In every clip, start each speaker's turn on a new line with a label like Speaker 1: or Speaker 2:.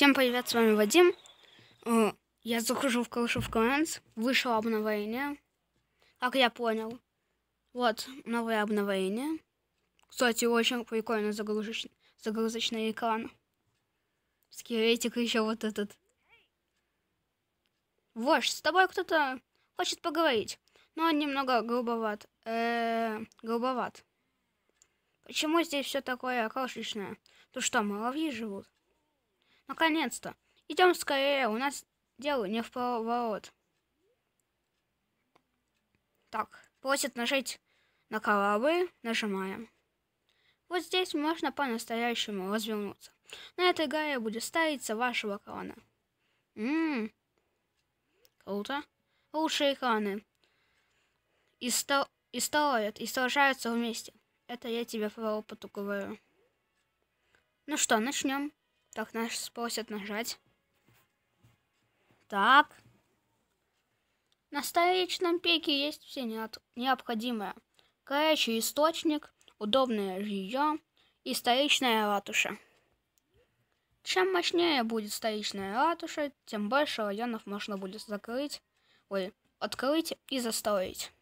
Speaker 1: Всем привет, с вами Вадим. Э, я захожу в Clash of Clans. Вышло обновление. Как я понял. Вот, новое обновление. Кстати, очень прикольно загрузочный, загрузочный экран. Скелетик еще вот этот. Вот с тобой кто-то хочет поговорить. Но немного грубоват. Эээ, грубоват. Почему здесь все такое окошечное? Тут что, муравьи живут? Наконец-то. Идем скорее, у нас дело не в поворот. Так, просит нажать на корабль, нажимаем. Вот здесь можно по-настоящему развернуться. На этой горе будет ставиться вашего экрана. Ммм, круто. Лучшие экраны. И, сто... и строят, и сражаются вместе. Это я тебе по опыту говорю. Ну что, начнем. Так, наш просят нажать. Так. На столичном пике есть все необходимое. Горячий источник, удобное жилье и столичная ратуша. Чем мощнее будет столичная ратуша, тем больше районов можно будет закрыть, ой, открыть и застроить.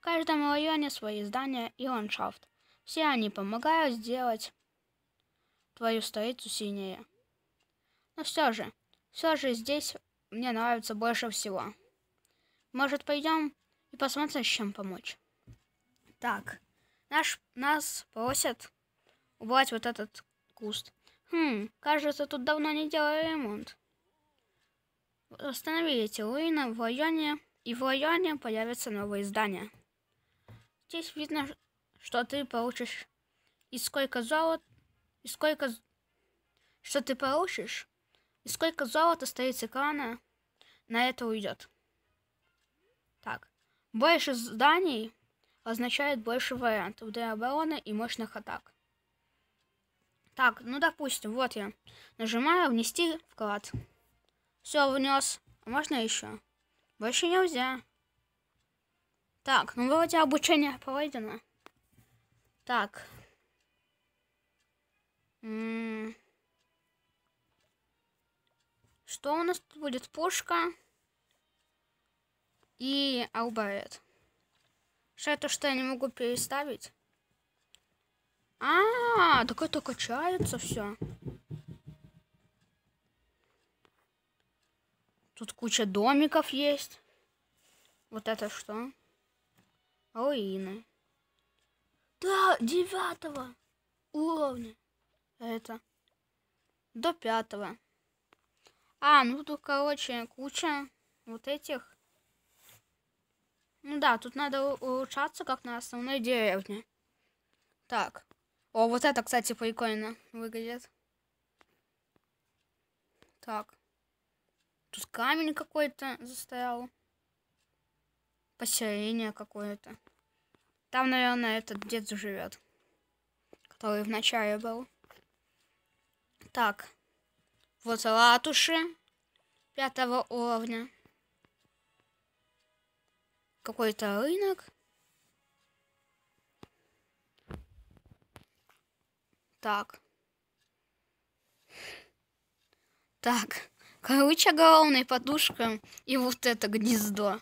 Speaker 1: В каждом районе свои здания и ландшафт. Все они помогают сделать твою столицу синее. Но ну все же, все же здесь мне нравится больше всего. Может, пойдем и посмотрим, чем помочь. Так, наш, нас просят убрать вот этот куст. Хм, кажется, тут давно не делали ремонт. Восстановили эти руины в районе, и в районе появятся новые здания. Здесь видно, что ты получишь и сколько золота, и сколько... Что ты получишь? И сколько золота стоит с экрана? На это уйдет. Так. Больше зданий означает больше вариантов для обороны и мощных атак. Так, ну допустим, вот я. Нажимаю «Внести вклад». Все, внес. А можно еще? Больше нельзя. Так, ну вроде обучение пройдено. Так, что у нас тут будет? Пушка и албарет. Что это, что я не могу переставить. А, -а, -а так это качается все. Тут куча домиков есть. Вот это что? Руины. Да, девятого уровня это до пятого. А, ну тут, короче, куча вот этих. Ну да, тут надо улучшаться, как на основной деревне. Так. О, вот это, кстати, прикольно выглядит. Так. Тут камень какой-то застоял. Поселение какое-то. Там, наверное, этот дед живет, который вначале был. Так. Вот латуши. Пятого уровня. Какой-то рынок. Так. Так. Короче, головная подушка и вот это гнездо.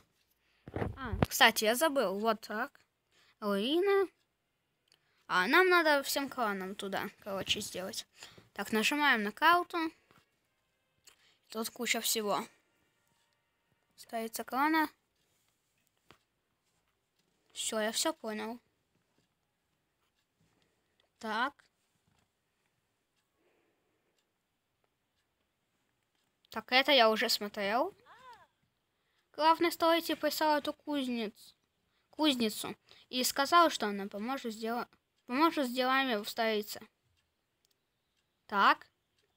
Speaker 1: А, кстати, я забыл. Вот так. Руина. А нам надо всем кланам туда, короче, сделать. Так, нажимаем на нокауту. Тут куча всего. Ставится клана. Все, я все понял. Так. Так, это я уже смотрел. Главное, строитель прислал эту кузнец, кузницу и сказал, что она поможет, сдел... поможет с делами в так,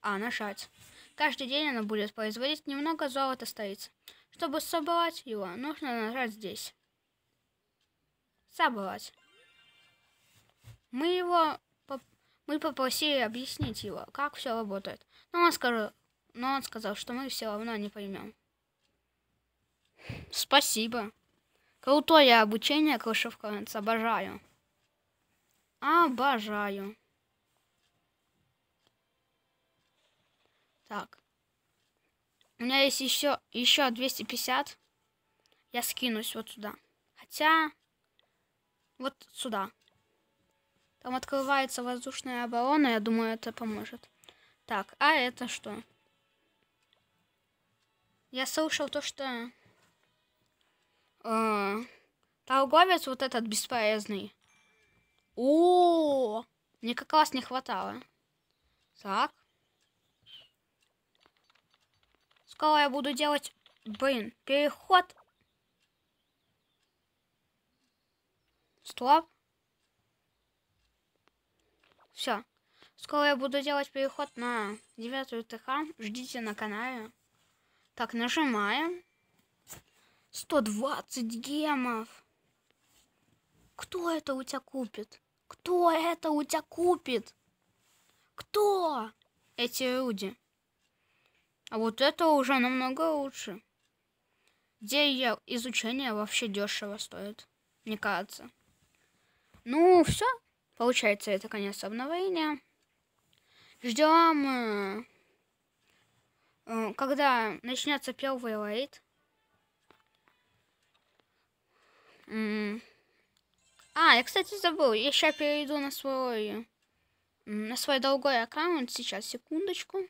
Speaker 1: а нажать. Каждый день она будет производить немного золота столицы. Чтобы собрать его, нужно нажать здесь. Собрать. Мы его... Мы попросили объяснить его, как все работает. Но он, скажу, но он сказал, что мы все равно не поймем. Спасибо. Крутое обучение, Крышевка, обожаю. Обожаю. Так. У меня есть еще, еще 250. Я скинусь вот сюда. Хотя... Вот сюда. Там открывается воздушная оборона. Я думаю, это поможет. Так, а это что? Я слышал то, что... Э, торговец вот этот бесполезный. О, -о, -о, О, мне как раз не хватало. Так. Скоро я буду делать, блин, переход. Стоп. Все. Скоро я буду делать переход на девятую ТХ. Ждите на канале. Так, нажимаем. 120 гемов. Кто это у тебя купит? Кто это у тебя купит? Кто эти люди? А вот это уже намного лучше. Где я изучение вообще дешево стоит, мне кажется. Ну, все. Получается, это конец обновления. Ждем, э, э, когда начнется первый лайт. А, я, кстати, забыл. Я сейчас перейду на свой, на свой другой аккаунт. Сейчас, секундочку.